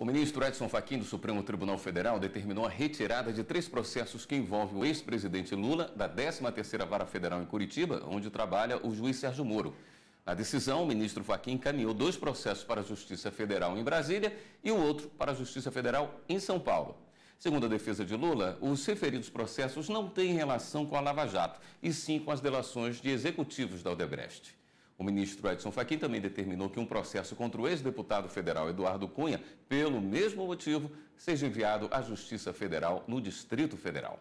O ministro Edson Fachin do Supremo Tribunal Federal determinou a retirada de três processos que envolvem o ex-presidente Lula da 13ª Vara Federal em Curitiba, onde trabalha o juiz Sérgio Moro. Na decisão, o ministro Fachin encaminhou dois processos para a Justiça Federal em Brasília e o outro para a Justiça Federal em São Paulo. Segundo a defesa de Lula, os referidos processos não têm relação com a Lava Jato, e sim com as delações de executivos da Odebrecht. O ministro Edson Fachin também determinou que um processo contra o ex-deputado federal Eduardo Cunha, pelo mesmo motivo, seja enviado à Justiça Federal no Distrito Federal.